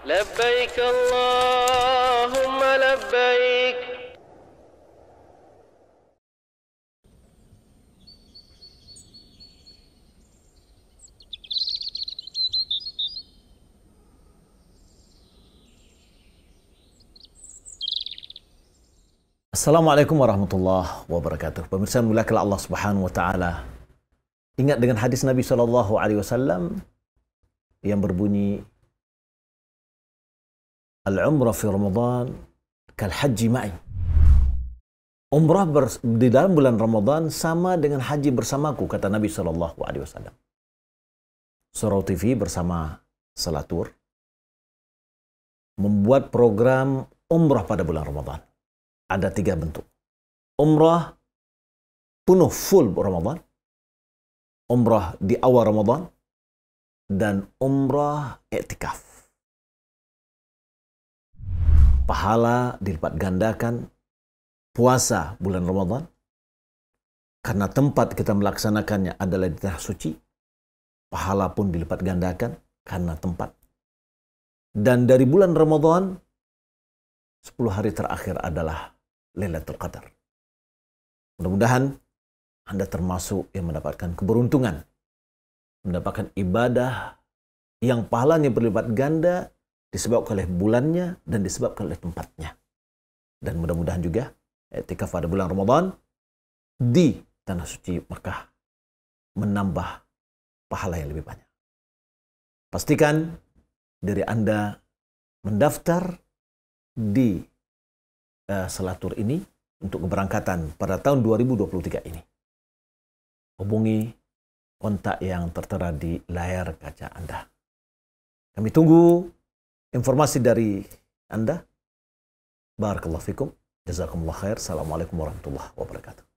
لبيك اللهم لبيك Assalamualaikum warahmatullahi wabarakatuh. Pemirsa mulakilah Allah Subhanahu wa taala. Ingat dengan hadis Nabi sallallahu alaihi wasallam yang berbunyi Al-umrah fi Ramadan kal haji ma'i. Umrah ber, di dalam bulan Ramadan sama dengan haji bersamaku, kata Nabi saw. Surau TV bersama Selatur membuat program umrah pada bulan Ramadan. Ada tiga bentuk. Umrah penuh full Ramadan. Umrah di awal Ramadan. Dan umrah etikaf pahala dilipat gandakan puasa bulan Ramadan karena tempat kita melaksanakannya adalah di tanah suci pahala pun dilipat gandakan karena tempat dan dari bulan Ramadan 10 hari terakhir adalah Lailatul Qadar mudah-mudahan Anda termasuk yang mendapatkan keberuntungan mendapatkan ibadah yang pahalanya berlipat ganda disebabkan oleh bulannya dan disebabkan oleh tempatnya. Dan mudah-mudahan juga etika eh, pada bulan Ramadan di tanah suci Mekah menambah pahala yang lebih banyak. Pastikan dari Anda mendaftar di uh, Selatur ini untuk keberangkatan pada tahun 2023 ini. Hubungi kontak yang tertera di layar kaca Anda. Kami tunggu informasi dari Anda. Barakallahu fikum. Jazakumullah khair. Assalamualaikum warahmatullahi wabarakatuh.